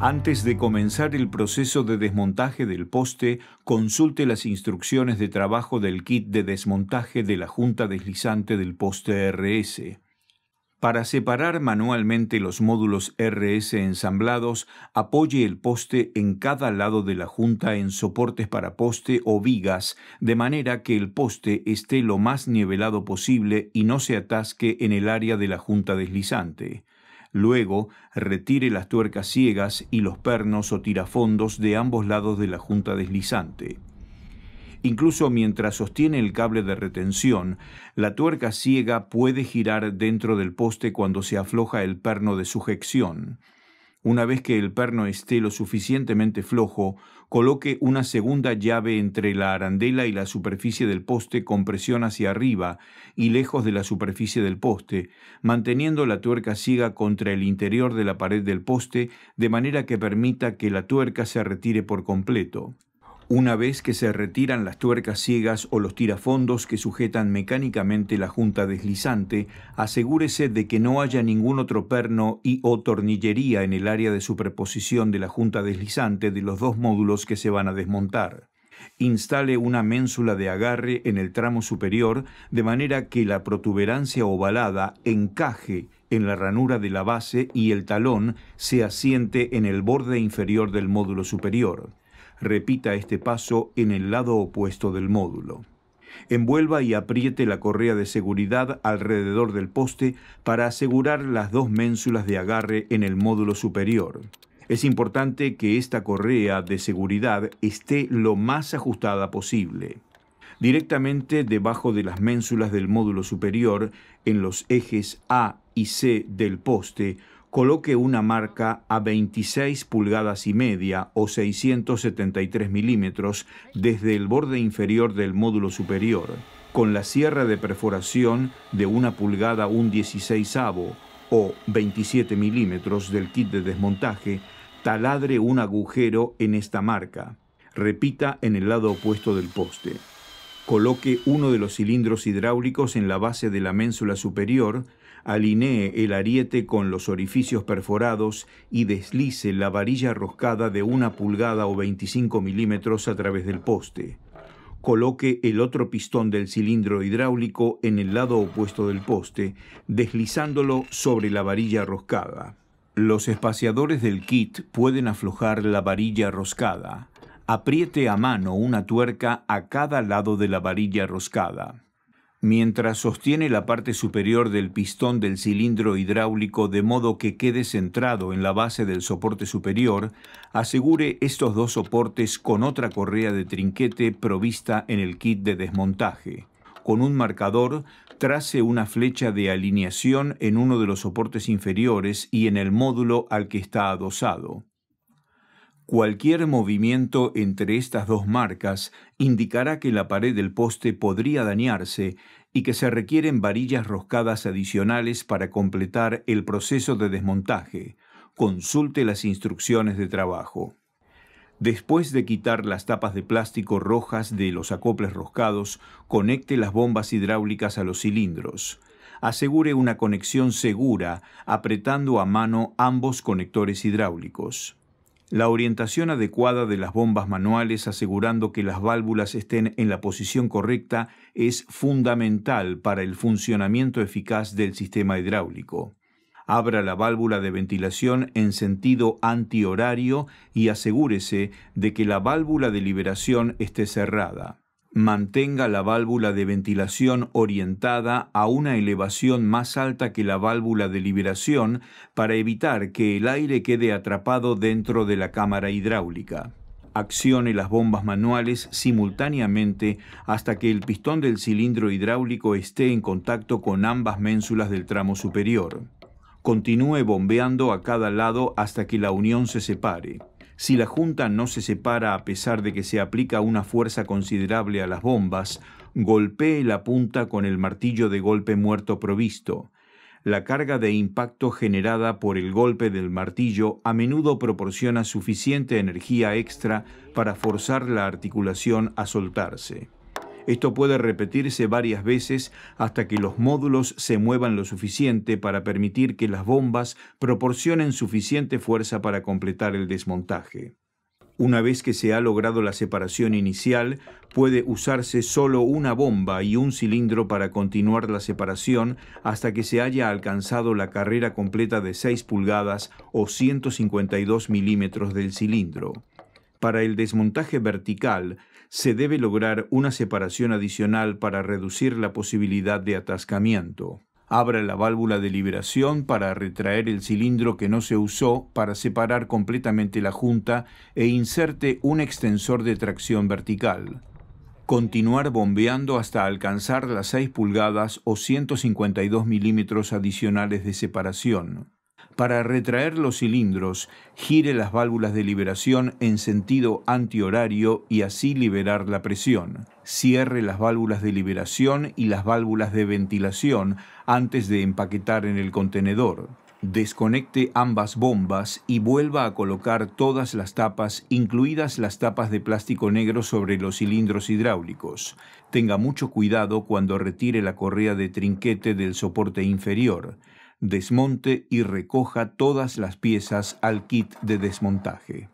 Antes de comenzar el proceso de desmontaje del poste, consulte las instrucciones de trabajo del kit de desmontaje de la junta deslizante del poste RS. Para separar manualmente los módulos RS ensamblados, apoye el poste en cada lado de la junta en soportes para poste o vigas, de manera que el poste esté lo más nivelado posible y no se atasque en el área de la junta deslizante. Luego, retire las tuercas ciegas y los pernos o tirafondos de ambos lados de la junta deslizante. Incluso mientras sostiene el cable de retención, la tuerca ciega puede girar dentro del poste cuando se afloja el perno de sujeción. Una vez que el perno esté lo suficientemente flojo, coloque una segunda llave entre la arandela y la superficie del poste con presión hacia arriba y lejos de la superficie del poste, manteniendo la tuerca siga contra el interior de la pared del poste de manera que permita que la tuerca se retire por completo una vez que se retiran las tuercas ciegas o los tirafondos que sujetan mecánicamente la junta deslizante, asegúrese de que no haya ningún otro perno y o tornillería en el área de superposición de la junta deslizante de los dos módulos que se van a desmontar. Instale una ménsula de agarre en el tramo superior de manera que la protuberancia ovalada encaje en la ranura de la base y el talón se asiente en el borde inferior del módulo superior. Repita este paso en el lado opuesto del módulo. Envuelva y apriete la correa de seguridad alrededor del poste para asegurar las dos ménsulas de agarre en el módulo superior. Es importante que esta correa de seguridad esté lo más ajustada posible. Directamente debajo de las ménsulas del módulo superior, en los ejes A y C del poste, coloque una marca a 26 pulgadas y media o 673 milímetros desde el borde inferior del módulo superior, con la sierra de perforación de una pulgada un 16 o 27 milímetros del kit de desmontaje, taladre un agujero en esta marca. Repita en el lado opuesto del poste coloque uno de los cilindros hidráulicos en la base de la ménsula superior, alinee el ariete con los orificios perforados y deslice la varilla roscada de una pulgada o 25 milímetros a través del poste. Coloque el otro pistón del cilindro hidráulico en el lado opuesto del poste, deslizándolo sobre la varilla roscada. Los espaciadores del kit pueden aflojar la varilla roscada apriete a mano una tuerca a cada lado de la varilla roscada. Mientras sostiene la parte superior del pistón del cilindro hidráulico de modo que quede centrado en la base del soporte superior, asegure estos dos soportes con otra correa de trinquete provista en el kit de desmontaje. Con un marcador, trace una flecha de alineación en uno de los soportes inferiores y en el módulo al que está adosado. Cualquier movimiento entre estas dos marcas indicará que la pared del poste podría dañarse y que se requieren varillas roscadas adicionales para completar el proceso de desmontaje. Consulte las instrucciones de trabajo. Después de quitar las tapas de plástico rojas de los acoples roscados, conecte las bombas hidráulicas a los cilindros. Asegure una conexión segura apretando a mano ambos conectores hidráulicos la orientación adecuada de las bombas manuales asegurando que las válvulas estén en la posición correcta es fundamental para el funcionamiento eficaz del sistema hidráulico. Abra la válvula de ventilación en sentido antihorario y asegúrese de que la válvula de liberación esté cerrada. Mantenga la válvula de ventilación orientada a una elevación más alta que la válvula de liberación para evitar que el aire quede atrapado dentro de la cámara hidráulica. Accione las bombas manuales simultáneamente hasta que el pistón del cilindro hidráulico esté en contacto con ambas ménsulas del tramo superior. Continúe bombeando a cada lado hasta que la unión se separe. Si la Junta no se separa a pesar de que se aplica una fuerza considerable a las bombas, golpee la punta con el martillo de golpe muerto provisto. La carga de impacto generada por el golpe del martillo a menudo proporciona suficiente energía extra para forzar la articulación a soltarse. Esto puede repetirse varias veces hasta que los módulos se muevan lo suficiente para permitir que las bombas proporcionen suficiente fuerza para completar el desmontaje. Una vez que se ha logrado la separación inicial, puede usarse solo una bomba y un cilindro para continuar la separación hasta que se haya alcanzado la carrera completa de 6 pulgadas o 152 milímetros del cilindro. Para el desmontaje vertical se debe lograr una separación adicional para reducir la posibilidad de atascamiento. Abra la válvula de liberación para retraer el cilindro que no se usó para separar completamente la junta e inserte un extensor de tracción vertical. Continuar bombeando hasta alcanzar las 6 pulgadas o 152 milímetros adicionales de separación. Para retraer los cilindros, gire las válvulas de liberación en sentido antihorario y así liberar la presión. Cierre las válvulas de liberación y las válvulas de ventilación antes de empaquetar en el contenedor. Desconecte ambas bombas y vuelva a colocar todas las tapas, incluidas las tapas de plástico negro sobre los cilindros hidráulicos. Tenga mucho cuidado cuando retire la correa de trinquete del soporte inferior desmonte y recoja todas las piezas al kit de desmontaje.